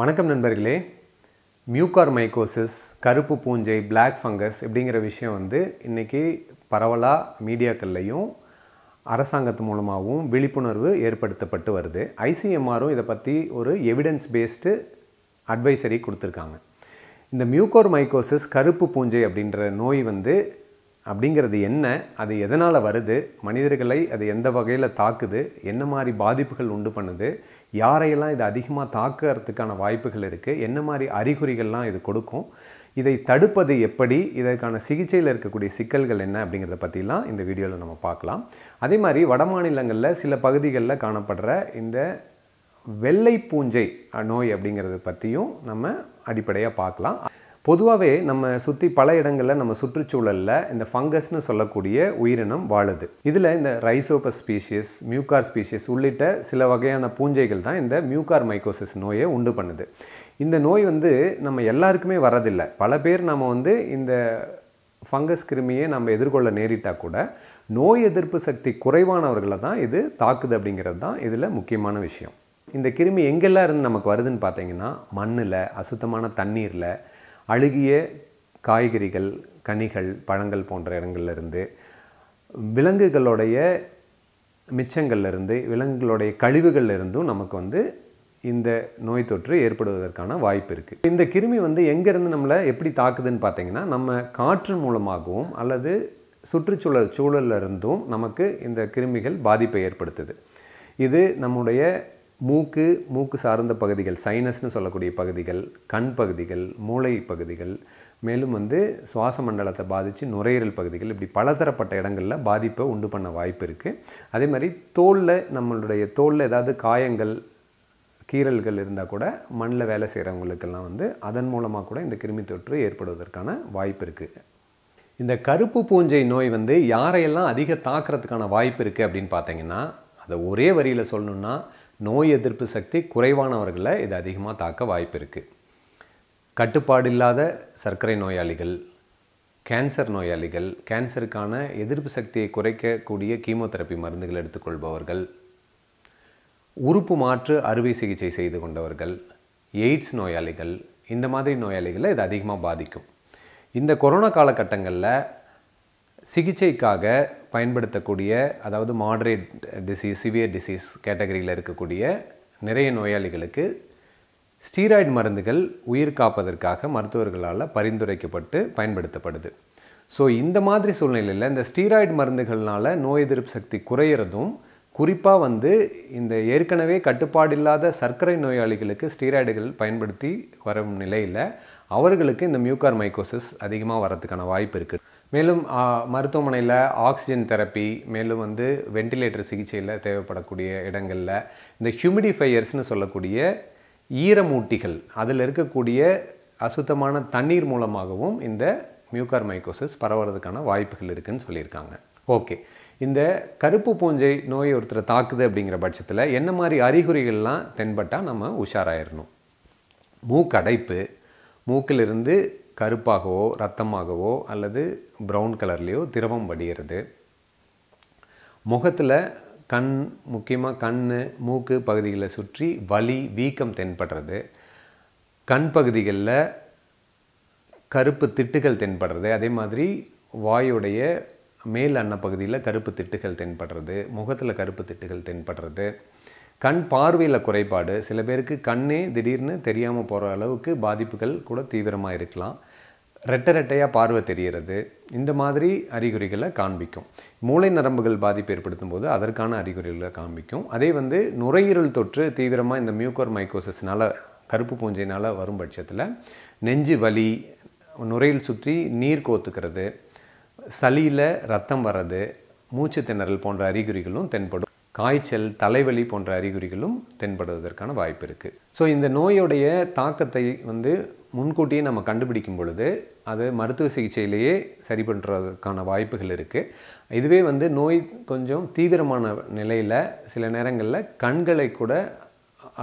வணக்கம் நண்பர்களே மியூக்கார் மைக்கோசிஸ் கருப்பு பூஞ்சை பிளாக் ஃபங்கஸ் இப்படிங்கிற விஷயம் வந்து இன்றைக்கி பரவலாக மீடியாக்கள்லையும் அரசாங்கத்து மூலமாகவும் விழிப்புணர்வு ஏற்படுத்தப்பட்டு வருது ஐசிஎம்ஆரும் இதை பற்றி ஒரு எவிடன்ஸ் பேஸ்டு அட்வைசரி கொடுத்துருக்காங்க இந்த மியூகோர் மைக்கோசிஸ் கருப்பு பூஞ்சை அப்படின்ற நோய் வந்து அப்படிங்கிறது என்ன அது எதனால் வருது மனிதர்களை அது எந்த வகையில் தாக்குது என்ன மாதிரி பாதிப்புகள் உண்டு பண்ணுது யாரையெல்லாம் இது அதிகமாக தாக்குறதுக்கான வாய்ப்புகள் இருக்குது என்ன மாதிரி அறிகுறிகள்லாம் இது கொடுக்கும் இதை தடுப்பது எப்படி இதற்கான சிகிச்சையில் இருக்கக்கூடிய சிக்கல்கள் என்ன அப்படிங்கிறத பற்றிலாம் இந்த வீடியோவில் நம்ம பார்க்கலாம் அதே மாதிரி வட மாநிலங்களில் சில பகுதிகளில் காணப்படுற இந்த வெள்ளை பூஞ்சை நோய் அப்படிங்கிறத பற்றியும் நம்ம அடிப்படையாக பார்க்கலாம் பொதுவாகவே நம்ம சுற்றி பல இடங்களில் நம்ம சுற்றுச்சூழலில் இந்த ஃபங்கஸ்னு சொல்லக்கூடிய உயிரினம் வாழுது இதில் இந்த ரைசோபஸ் ஸ்பீஷியஸ் மியூகார் ஸ்பீஷியஸ் உள்ளிட்ட சில வகையான பூஞ்சைகள் தான் இந்த மியூகார் மைக்கோசிஸ் நோயை உண்டு பண்ணுது இந்த நோய் வந்து நம்ம எல்லாருக்குமே வரதில்லை பல பேர் நம்ம வந்து இந்த ஃபங்கஸ் கிருமியை நம்ம எதிர்கொள்ள நேரிட்டால் கூட நோய் எதிர்ப்பு சக்தி குறைவானவர்களை தான் இது தாக்குது அப்படிங்கிறது தான் இதில் முக்கியமான விஷயம் இந்த கிருமி எங்கெல்லாம் இருந்து நமக்கு வருதுன்னு பார்த்தீங்கன்னா மண்ணில் அசுத்தமான தண்ணீரில் அழுகிய காய்கறிகள் கனிகள் பழங்கள் போன்ற இடங்கள்லேருந்து விலங்குகளுடைய மிச்சங்கள்லேருந்து விலங்குகளுடைய கழிவுகள்லேருந்தும் நமக்கு வந்து இந்த நோய் தொற்று ஏற்படுவதற்கான வாய்ப்பு இருக்குது இந்த கிருமி வந்து எங்கேருந்து நம்மளை எப்படி தாக்குதுன்னு பார்த்திங்கன்னா நம்ம காற்று மூலமாகவும் அல்லது சுற்றுச்சூழல் சூழலிருந்தும் நமக்கு இந்த கிருமிகள் பாதிப்பை ஏற்படுத்துது இது நம்முடைய மூக்கு மூக்கு சார்ந்த பகுதிகள் சைனஸ்னு சொல்லக்கூடிய பகுதிகள் கண் பகுதிகள் மூளை பகுதிகள் மேலும் வந்து சுவாச மண்டலத்தை பாதித்து நுரையீரல் பகுதிகள் இப்படி பலதரப்பட்ட இடங்களில் பாதிப்பை உண்டு பண்ண வாய்ப்பு இருக்குது அதே மாதிரி தோலில் நம்மளுடைய தோலில் ஏதாவது காயங்கள் கீரல்கள் இருந்தால் கூட மண்ணில் வேலை செய்கிறவங்களுக்கெல்லாம் வந்து அதன் மூலமாக கூட இந்த கிருமி தொற்று ஏற்படுவதற்கான வாய்ப்பு இருக்குது இந்த கருப்பு பூஞ்சை நோய் வந்து யாரையெல்லாம் அதிக தாக்குறதுக்கான வாய்ப்பு இருக்குது அப்படின்னு பார்த்தீங்கன்னா அதை ஒரே வரியில் சொல்லணுன்னா நோய் எதிர்ப்பு சக்தி குறைவானவர்களை இது அதிகமாக தாக்க வாய்ப்பு இருக்குது கட்டுப்பாடு இல்லாத சர்க்கரை நோயாளிகள் கேன்சர் நோயாளிகள் கேன்சருக்கான எதிர்ப்பு சக்தியை குறைக்கக்கூடிய கீமோதெரப்பி மருந்துகள் எடுத்துக்கொள்பவர்கள் உறுப்பு மாற்று அறுவை சிகிச்சை செய்து கொண்டவர்கள் எய்ட்ஸ் நோயாளிகள் இந்த மாதிரி நோயாளிகளை இது அதிகமாக பாதிக்கும் இந்த கொரோனா காலகட்டங்களில் சிகிச்சைக்காக பயன்படுத்தக்கூடிய அதாவது மாடரேட் டிசீஸ் சிவியர் டிசீஸ் கேட்டகரியில் இருக்கக்கூடிய நிறைய நோயாளிகளுக்கு ஸ்டீராய்டு மருந்துகள் உயிர் காப்பதற்காக மருத்துவர்களால் பரிந்துரைக்கப்பட்டு பயன்படுத்தப்படுது ஸோ இந்த மாதிரி சூழ்நிலையில் இந்த ஸ்டீராய்டு மருந்துகள்னால் நோய் எதிர்ப்பு சக்தி குறையிறதும் குறிப்பாக வந்து இந்த ஏற்கனவே கட்டுப்பாடு இல்லாத சர்க்கரை நோயாளிகளுக்கு ஸ்டீராய்டுகள் பயன்படுத்தி வரும் நிலையில் அவர்களுக்கு இந்த மியூக்கார் மைக்கோசிஸ் அதிகமாக வரதுக்கான வாய்ப்பு இருக்குது மேலும் மருத்துவமனையில் ஆக்சிஜன் தெரப்பி மேலும் வந்து வெண்டிலேட்டர் சிகிச்சையில் தேவைப்படக்கூடிய இடங்களில் இந்த ஹியூமிடிஃபையர்ஸ்னு சொல்லக்கூடிய ஈரமூட்டிகள் அதில் இருக்கக்கூடிய அசுத்தமான தண்ணீர் மூலமாகவும் இந்த மியூக்கார் மைக்கோசஸ் பரவுறதுக்கான வாய்ப்புகள் இருக்குதுன்னு சொல்லியிருக்காங்க ஓகே இந்த கருப்பு பூஞ்சை நோய் ஒருத்தரை தாக்குது அப்படிங்கிற பட்சத்தில் என்ன மாதிரி அறிகுறிகள்லாம் தென்பட்டால் நம்ம உஷாராயிடணும் மூக்கடைப்பு மூக்கிலிருந்து கருப்பாகவோ ரத்தமாகவோ அல்லது ப்ரௌன் கலர்லேயோ திரவம் வடிகிறது முகத்தில் கண் முக்கியமாக கண் மூக்கு பகுதிகளை சுற்றி வலி வீக்கம் தென்படுறது கண் பகுதிகளில் கருப்பு திட்டுகள் தென்படுறது அதே மாதிரி வாயுடைய மேல் அன்ன பகுதியில் கருப்பு திட்டுகள் தென்படுறது முகத்தில் கருப்பு திட்டுகள் தென்படுறது கண் பார்வையில் குறைபாடு சில பேருக்கு கண்ணே திடீர்னு தெரியாமல் போகிற அளவுக்கு பாதிப்புகள் கூட தீவிரமாக இருக்கலாம் ரெட்டை ரெட்டையாக பார்வை தெரிகிறது இந்த மாதிரி அறிகுறிகளை காண்பிக்கும் மூளை நரம்புகள் பாதிப்பு ஏற்படுத்தும் போது அதற்கான அறிகுறிகளை காண்பிக்கும் அதே வந்து நுரையீரல் தொற்று தீவிரமாக இந்த மியூக்கோர் மைக்கோசிஸ்னால் கருப்பு பூஞ்சையினால் வரும் பட்சத்தில் நெஞ்சு வலி நுரையில் சுற்றி நீர் கோத்துக்கிறது சளியில் ரத்தம் வர்றது மூச்சு திணறல் போன்ற அறிகுறிகளும் தென்படும் காய்ச்சல் தலைவலி போன்ற அறிகுறிகளும் தென்படுவதற்கான வாய்ப்பு இருக்குது ஸோ இந்த நோயுடைய தாக்கத்தை வந்து முன்கூட்டியே நம்ம கண்டுபிடிக்கும் பொழுது அது மருத்துவ சிகிச்சையிலேயே சரி பண்ணுறதுக்கான வாய்ப்புகள் இருக்குது இதுவே வந்து நோய் கொஞ்சம் தீவிரமான நிலையில் சில நேரங்களில் கண்களை கூட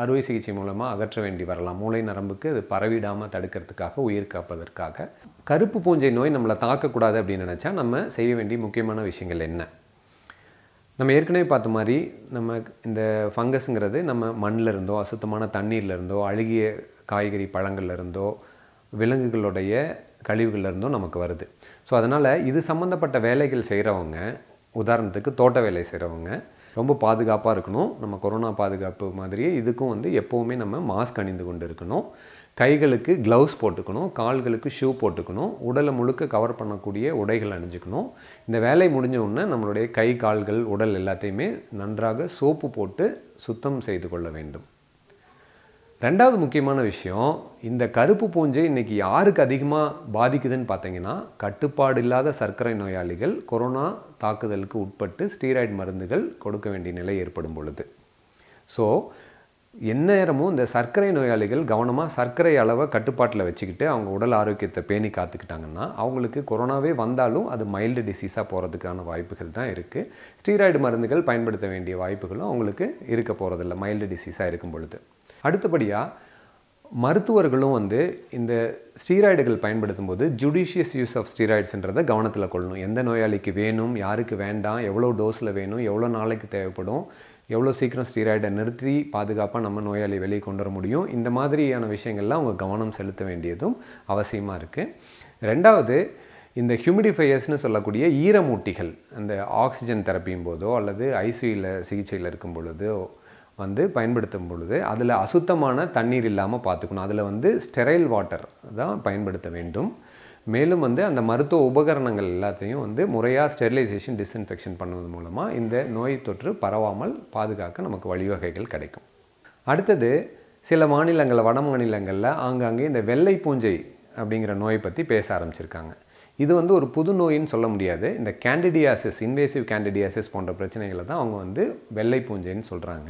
அறுவை சிகிச்சை மூலமாக அகற்ற வேண்டி வரலாம் மூளை நரம்புக்கு அது பரவிடாமல் தடுக்கிறதுக்காக உயிர் காப்பதற்காக கருப்பு பூஞ்சை நோய் நம்மளை தாக்கக்கூடாது அப்படின்னு நினச்சா நம்ம செய்ய வேண்டிய முக்கியமான விஷயங்கள் என்ன நம்ம ஏற்கனவே பார்த்த மாதிரி நம்ம இந்த ஃபங்கஸுங்கிறது நம்ம மண்ணில் இருந்தோ அசுத்தமான தண்ணீரில் இருந்தோ அழுகிய காய்கறி பழங்கள்ல இருந்தோ விலங்குகளுடைய கழிவுகள்ல இருந்தோ நமக்கு வருது ஸோ அதனால் இது சம்மந்தப்பட்ட வேலைகள் செய்கிறவங்க உதாரணத்துக்கு தோட்ட வேலை செய்கிறவங்க ரொம்ப பாதுகாப்பாக இருக்கணும் நம்ம கொரோனா பாதுகாப்பு மாதிரியே இதுக்கும் வந்து எப்போவுமே நம்ம மாஸ்க் அணிந்து கொண்டு இருக்கணும் கைகளுக்கு க்ளவுஸ் போட்டுக்கணும் கால்களுக்கு ஷூ போட்டுக்கணும் உடலை முழுக்க கவர் பண்ணக்கூடிய உடைகள் அணிஞ்சுக்கணும் இந்த வேலை முடிஞ்ச உடனே நம்மளுடைய கை கால்கள் உடல் எல்லாத்தையுமே நன்றாக சோப்பு போட்டு சுத்தம் செய்து கொள்ள வேண்டும் ரெண்டாவது முக்கியமான விஷயம் இந்த கருப்பு பூஞ்சை இன்றைக்கி யாருக்கு அதிகமாக பாதிக்குதுன்னு பார்த்தீங்கன்னா கட்டுப்பாடு இல்லாத சர்க்கரை நோயாளிகள் கொரோனா தாக்குதலுக்கு உட்பட்டு ஸ்டீராய்டு மருந்துகள் கொடுக்க வேண்டிய நிலை ஏற்படும் பொழுது ஸோ எந்நேரமும் இந்த சர்க்கரை நோயாளிகள் கவனமாக சர்க்கரை அளவை கட்டுப்பாட்டில் வச்சுக்கிட்டு அவங்க உடல் ஆரோக்கியத்தை பேணி காத்துக்கிட்டாங்கன்னா அவங்களுக்கு கொரோனாவே வந்தாலும் அது மைல்டு டிசீஸாக போகிறதுக்கான வாய்ப்புகள் தான் இருக்குது ஸ்டீராய்டு மருந்துகள் பயன்படுத்த வேண்டிய வாய்ப்புகளும் அவங்களுக்கு இருக்க போகிறதில்ல மைல்டு டிசீஸாக இருக்கும் பொழுது அடுத்தபடியாக மருத்துவர்களும் வந்து இந்த ஸ்டீராய்டுகள் பயன்படுத்தும் போது ஜுடிஷியஸ் யூஸ் ஆஃப் ஸ்டீராய்ட்ஸுன்றதை கவனத்தில் கொள்ளணும் எந்த நோயாளிக்கு வேணும் யாருக்கு வேண்டாம் எவ்வளோ டோஸில் வேணும் எவ்வளோ நாளைக்கு தேவைப்படும் எவ்வளோ சீக்கிரம் ஸ்டீராய்டை நிறுத்தி பாதுகாப்பாக நம்ம நோயாளி வெளியே கொண்டு வர முடியும் இந்த மாதிரியான விஷயங்கள்லாம் அவங்க கவனம் செலுத்த வேண்டியதும் அவசியமாக இருக்குது ரெண்டாவது இந்த ஹியூமிடிஃபையர்ஸ்னு சொல்லக்கூடிய ஈரமூட்டிகள் அந்த ஆக்சிஜன் தெரப்பியும் போதோ அல்லது ஐசியூயில் சிகிச்சையில் இருக்கும் பொழுதோ வந்து பயன்படுத்தும் பொழுது அதில் அசுத்தமான தண்ணீர் இல்லாமல் பார்த்துக்கணும் அதில் வந்து ஸ்டெரைல் வாட்டர் தான் பயன்படுத்த வேண்டும் மேலும் வந்து அந்த மருத்துவ உபகரணங்கள் எல்லாத்தையும் வந்து முறையாக ஸ்டெரிலைசேஷன் டிஸ்இன்ஃபெக்ஷன் பண்ணுவது மூலமாக இந்த நோய் தொற்று பரவாமல் பாதுகாக்க நமக்கு வழிவகைகள் கிடைக்கும் அடுத்தது சில மாநிலங்களில் வட மாநிலங்களில் ஆங்காங்கே இந்த வெள்ளை பூஞ்சை அப்படிங்கிற நோய் பற்றி பேச ஆரம்பிச்சிருக்காங்க இது வந்து ஒரு புது நோயின்னு சொல்ல முடியாது இந்த கேண்டிடியாசிஸ் இன்வேசிவ் கேண்டிடியாசிஸ் போன்ற பிரச்சனைகளை தான் அவங்க வந்து வெள்ளை பூஞ்சைன்னு சொல்கிறாங்க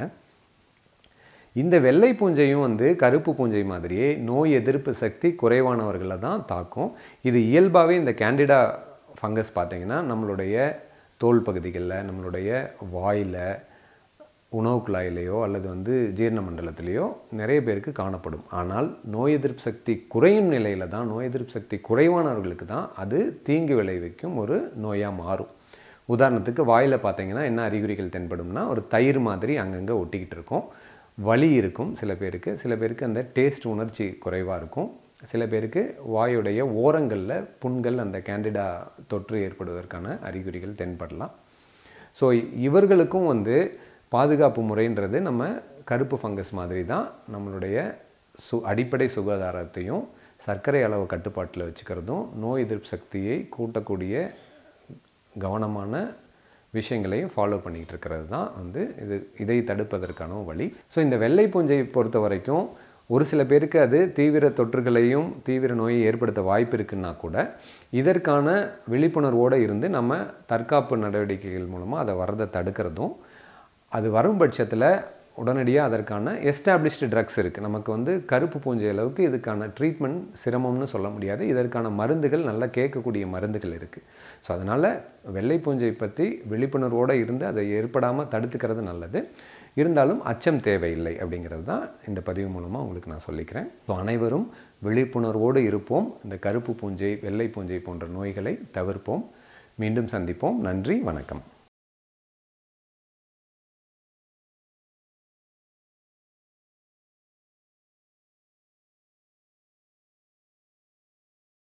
இந்த வெள்ளை பூஞ்சையும் வந்து கருப்பு பூஞ்சை மாதிரியே நோய் எதிர்ப்பு சக்தி குறைவானவர்களை தான் தாக்கும் இது இயல்பாகவே இந்த கேண்டிடா ஃபங்கஸ் பார்த்திங்கன்னா நம்மளுடைய தோல் பகுதிகளில் நம்மளுடைய வாயில் உணவு குழாயிலேயோ அல்லது வந்து ஜீரண மண்டலத்திலேயோ நிறைய பேருக்கு காணப்படும் ஆனால் நோய் எதிர்ப்பு சக்தி குறையும் நிலையில் தான் நோய் எதிர்ப்பு சக்தி குறைவானவர்களுக்கு தான் அது தீங்கு விளைவிக்கும் ஒரு நோயாக மாறும் உதாரணத்துக்கு வாயில் பார்த்தீங்கன்னா என்ன அறிகுறிகள் தென்படும்னா ஒரு தயிர் மாதிரி அங்கங்கே ஒட்டிக்கிட்டு இருக்கும் வலி இருக்கும் சில பேருக்கு சில பேருக்கு அந்த டேஸ்ட் உணர்ச்சி குறைவாக இருக்கும் சில பேருக்கு வாயுடைய ஓரங்களில் புண்கள் அந்த கேண்டிடா தொற்று ஏற்படுவதற்கான அறிகுறிகள் தென்படலாம் ஸோ இவர்களுக்கும் வந்து பாதுகாப்பு முறைன்றது நம்ம கருப்பு ஃபங்கஸ் மாதிரி தான் நம்மளுடைய சு அடிப்படை சுகாதாரத்தையும் சர்க்கரை அளவு கட்டுப்பாட்டில் வச்சுக்கிறதும் நோய் எதிர்ப்பு சக்தியை கூட்டக்கூடிய கவனமான விஷயங்களையும் ஃபாலோ பண்ணிகிட்டு இருக்கிறது தான் வந்து இது இதை தடுப்பதற்கான வழி ஸோ இந்த வெள்ளை பூஞ்சை பொறுத்த வரைக்கும் ஒரு சில பேருக்கு அது தீவிர தொற்றுகளையும் தீவிர நோயை ஏற்படுத்த வாய்ப்பு இருக்குன்னா கூட இதற்கான விழிப்புணர்வோடு இருந்து நம்ம தற்காப்பு நடவடிக்கைகள் மூலமாக அதை வரதை தடுக்கிறதும் அது வரும் பட்சத்தில் உடனடியாக அதற்கான எஸ்டாப்ளிஷ்டு ட்ரக்ஸ் இருக்குது நமக்கு வந்து கருப்பு பூஞ்சை அளவுக்கு இதுக்கான ட்ரீட்மெண்ட் சிரமம்னு சொல்ல முடியாது இதற்கான மருந்துகள் நல்லா கேட்கக்கூடிய மருந்துகள் இருக்குது ஸோ அதனால் வெள்ளை பூஞ்சை பற்றி விழிப்புணர்வோடு இருந்து அதை ஏற்படாமல் தடுத்துக்கிறது நல்லது இருந்தாலும் அச்சம் தேவையில்லை அப்படிங்கிறது தான் இந்த பதிவு மூலமாக உங்களுக்கு நான் சொல்லிக்கிறேன் ஸோ அனைவரும் விழிப்புணர்வோடு இருப்போம் இந்த கருப்பு பூஞ்சை வெள்ளை பூஞ்சை போன்ற நோய்களை தவிர்ப்போம் மீண்டும் சந்திப்போம் நன்றி வணக்கம்